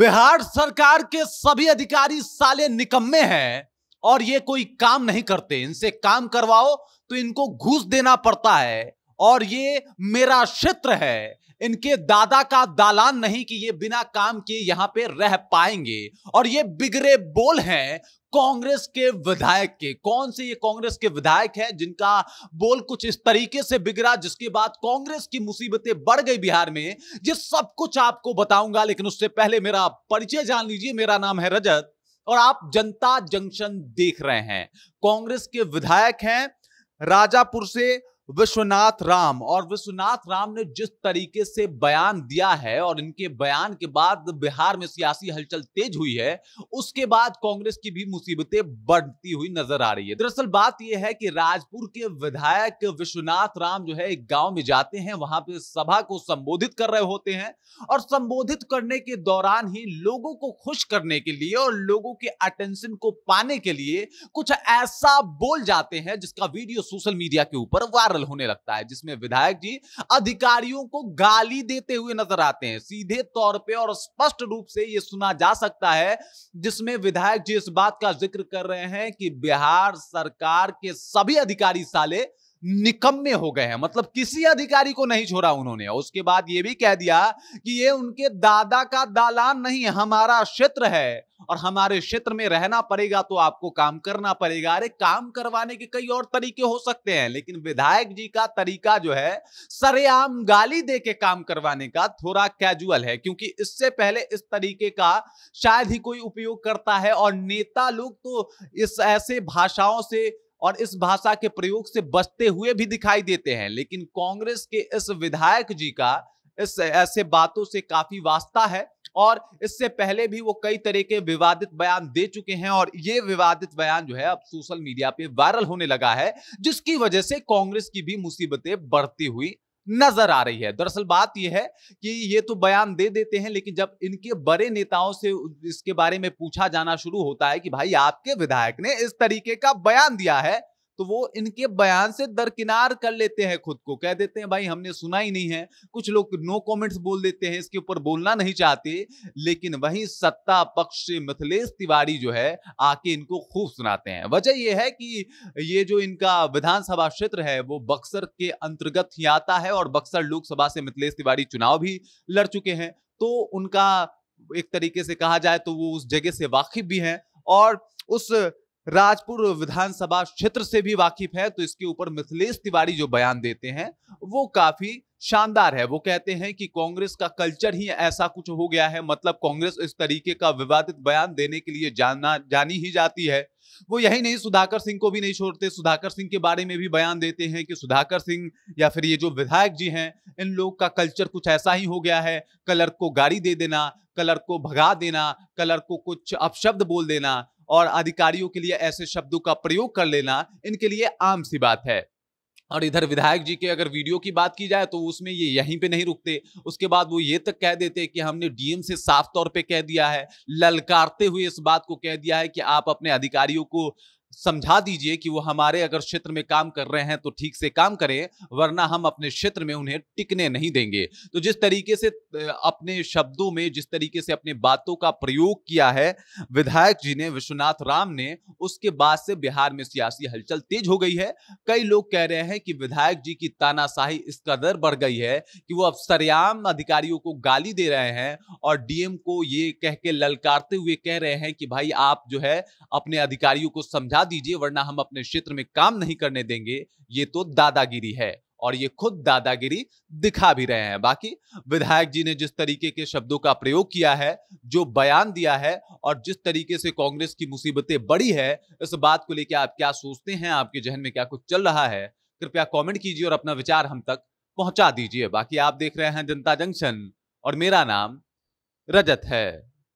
बिहार सरकार के सभी अधिकारी साले निकम्मे हैं और ये कोई काम नहीं करते इनसे काम करवाओ तो इनको घूस देना पड़ता है और ये मेरा क्षेत्र है इनके दादा का दालान नहीं कि ये बिना काम के यहां पे रह पाएंगे और ये बिगड़े बोल हैं कांग्रेस के विधायक के कौन से ये कांग्रेस के विधायक हैं जिनका बोल कुछ इस तरीके से बिगड़ा जिसके बाद कांग्रेस की मुसीबतें बढ़ गई बिहार में ये सब कुछ आपको बताऊंगा लेकिन उससे पहले मेरा परिचय जान लीजिए मेरा नाम है रजत और आप जनता जंक्शन देख रहे हैं कांग्रेस के विधायक हैं राजापुर से विश्वनाथ राम और विश्वनाथ राम ने जिस तरीके से बयान दिया है और इनके बयान के बाद बिहार में सियासी हलचल तेज हुई है उसके बाद कांग्रेस की भी मुसीबतें बढ़ती हुई नजर आ रही है दरअसल बात यह है कि राजपुर के विधायक विश्वनाथ राम जो है एक गांव में जाते हैं वहां पे सभा को संबोधित कर रहे होते हैं और संबोधित करने के दौरान ही लोगों को खुश करने के लिए और लोगों के अटेंशन को पाने के लिए कुछ ऐसा बोल जाते हैं जिसका वीडियो सोशल मीडिया के ऊपर वायरल वायरल होने लगता है जिसमें विधायक जी अधिकारियों को गाली देते हुए नजर आते हैं सीधे तौर पे और स्पष्ट रूप से ये सुना जा सकता है जिसमें विधायक जी इस बात का जिक्र कर रहे हैं कि बिहार सरकार के सभी अधिकारी साले निकम्मे हो गए हैं मतलब किसी अधिकारी को नहीं छोड़ा उन्होंने उसके बाद ये भी कह दिया कि ये उनके दादा का दालान नहीं हमारा क्षेत्र है और हमारे क्षेत्र में रहना पड़ेगा तो आपको काम करना पड़ेगा अरे काम करवाने के कई और तरीके हो सकते हैं लेकिन विधायक जी का तरीका जो है सरेआम गाली दे के काम करवाने का थोड़ा कैजुअल है क्योंकि इससे पहले इस तरीके का शायद ही कोई उपयोग करता है और नेता लोग तो इस ऐसे भाषाओं से और इस भाषा के प्रयोग से बचते हुए भी दिखाई देते हैं लेकिन कांग्रेस के इस विधायक जी का इस ऐसे बातों से काफी वास्ता है और इससे पहले भी वो कई तरह के विवादित बयान दे चुके हैं और ये विवादित बयान जो है अब सोशल मीडिया पे वायरल होने लगा है जिसकी वजह से कांग्रेस की भी मुसीबतें बढ़ती हुई नजर आ रही है दरअसल बात यह है कि ये तो बयान दे देते हैं लेकिन जब इनके बड़े नेताओं से इसके बारे में पूछा जाना शुरू होता है कि भाई आपके विधायक ने इस तरीके का बयान दिया है तो वो इनके बयान से दरकिनार कर लेते हैं खुद को कह देते हैं भाई हमने सुना ही नहीं है कुछ लोग नो कमेंट्स बोल देते हैं इसके ऊपर बोलना नहीं चाहते लेकिन वही सत्ता पक्ष मिथिलेश तिवारी जो है आके इनको खूब सुनाते हैं वजह यह है कि ये जो इनका विधानसभा क्षेत्र है वो बक्सर के अंतर्गत ही आता है और बक्सर लोकसभा से मिथिलेश तिवारी चुनाव भी लड़ चुके हैं तो उनका एक तरीके से कहा जाए तो वो उस जगह से वाकिफ भी हैं और उस राजपुर विधानसभा क्षेत्र से भी वाकिफ है तो इसके ऊपर मिथिलेश तिवारी जो बयान देते हैं वो काफी शानदार है वो कहते हैं कि कांग्रेस का कल्चर ही ऐसा कुछ हो गया है मतलब कांग्रेस इस तरीके का विवादित बयान देने के लिए जाना जानी ही जाती है वो यही नहीं सुधाकर सिंह को भी नहीं छोड़ते सुधाकर सिंह के बारे में भी बयान देते हैं कि सुधाकर सिंह या फिर ये जो विधायक जी हैं इन लोग का कल्चर कुछ ऐसा ही हो गया है कलर को गाड़ी दे देना कलर को भगा देना कलर को कुछ अपशब्द बोल देना और अधिकारियों के लिए ऐसे शब्दों का प्रयोग कर लेना इनके लिए आम सी बात है और इधर विधायक जी के अगर वीडियो की बात की जाए तो उसमें ये यहीं पे नहीं रुकते उसके बाद वो ये तक कह देते कि हमने डीएम से साफ तौर पे कह दिया है ललकारते हुए इस बात को कह दिया है कि आप अपने अधिकारियों को समझा दीजिए कि वो हमारे अगर क्षेत्र में काम कर रहे हैं तो ठीक से काम करें वरना हम अपने क्षेत्र में उन्हें टिकने नहीं देंगे तो जिस तरीके से अपने शब्दों में जिस तरीके से अपने बातों का प्रयोग किया है विधायक जी ने विश्वनाथ राम ने उसके बाद से बिहार में सियासी हलचल तेज हो गई है कई लोग कह रहे हैं कि विधायक जी की तानाशाही इस कदर बढ़ गई है कि वो अब सरयाम अधिकारियों को गाली दे रहे हैं और डीएम को ये कह के ललकारते हुए कह रहे हैं कि भाई आप जो है अपने अधिकारियों को समझा हटा दीजिए वरना हम अपने क्षेत्र में काम नहीं करने देंगे ये तो दादागिरी है और ये खुद दादागिरी दिखा भी रहे हैं बाकी विधायक जी ने जिस तरीके के शब्दों का प्रयोग किया है जो बयान दिया है और जिस तरीके से कांग्रेस की मुसीबतें बड़ी है इस बात को लेकर आप क्या सोचते हैं आपके जहन में क्या कुछ चल रहा है कृपया कमेंट कीजिए और अपना विचार हम तक पहुंचा दीजिए बाकी आप देख रहे हैं जनता जंक्शन और मेरा नाम रजत है